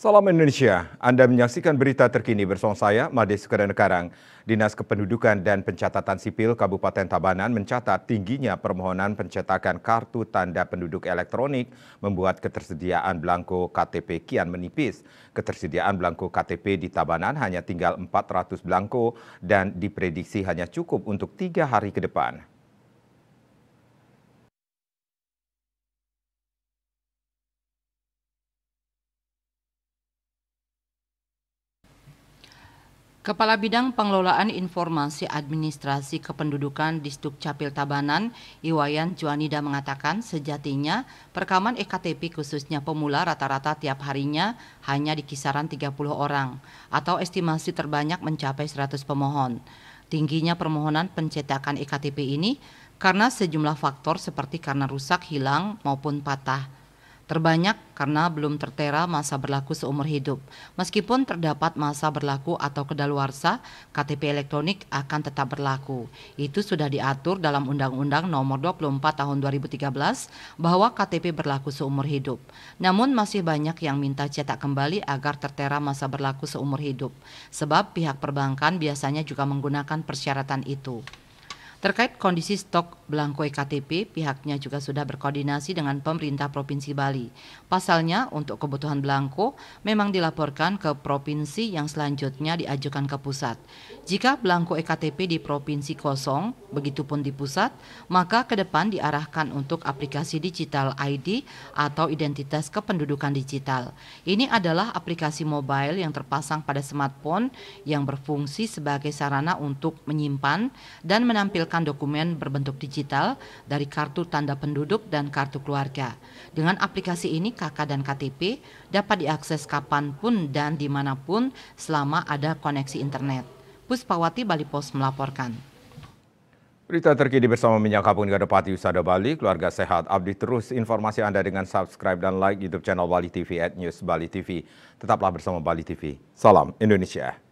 Salam Indonesia, Anda menyaksikan berita terkini bersama saya, Made Sekarang. Dinas Kependudukan dan Pencatatan Sipil Kabupaten Tabanan mencatat tingginya permohonan pencetakan kartu tanda penduduk elektronik membuat ketersediaan belangko KTP kian menipis. Ketersediaan belangko KTP di Tabanan hanya tinggal 400 belangko dan diprediksi hanya cukup untuk tiga hari ke depan. Kepala Bidang Pengelolaan Informasi Administrasi Kependudukan di Capil Tabanan, Iwayan Juanida mengatakan sejatinya perekaman EKTP khususnya pemula rata-rata tiap harinya hanya di kisaran 30 orang atau estimasi terbanyak mencapai 100 pemohon. Tingginya permohonan pencetakan EKTP ini karena sejumlah faktor seperti karena rusak, hilang maupun patah terbanyak karena belum tertera masa berlaku seumur hidup. Meskipun terdapat masa berlaku atau kedaluarsa, KTP elektronik akan tetap berlaku. Itu sudah diatur dalam Undang-Undang Nomor 24 Tahun 2013 bahwa KTP berlaku seumur hidup. Namun masih banyak yang minta cetak kembali agar tertera masa berlaku seumur hidup. Sebab pihak perbankan biasanya juga menggunakan persyaratan itu. Terkait kondisi stok belangko e KTP, pihaknya juga sudah berkoordinasi dengan pemerintah Provinsi Bali. Pasalnya, untuk kebutuhan belangko memang dilaporkan ke provinsi yang selanjutnya diajukan ke pusat. Jika belangko e KTP di provinsi kosong, begitupun di pusat, maka ke depan diarahkan untuk aplikasi digital ID atau identitas kependudukan digital. Ini adalah aplikasi mobile yang terpasang pada smartphone yang berfungsi sebagai sarana untuk menyimpan dan menampilkan menghasilkan dokumen berbentuk digital dari kartu tanda penduduk dan kartu keluarga. Dengan aplikasi ini, KK dan KTP dapat diakses kapanpun dan dimanapun selama ada koneksi internet. Puspawati Bali Pos melaporkan. Berita terkini bersama Minyak Kapung Gadopati Usada Bali, keluarga sehat. update terus informasi Anda dengan subscribe dan like YouTube channel Bali TV at News Bali TV. Tetaplah bersama Bali TV. Salam Indonesia.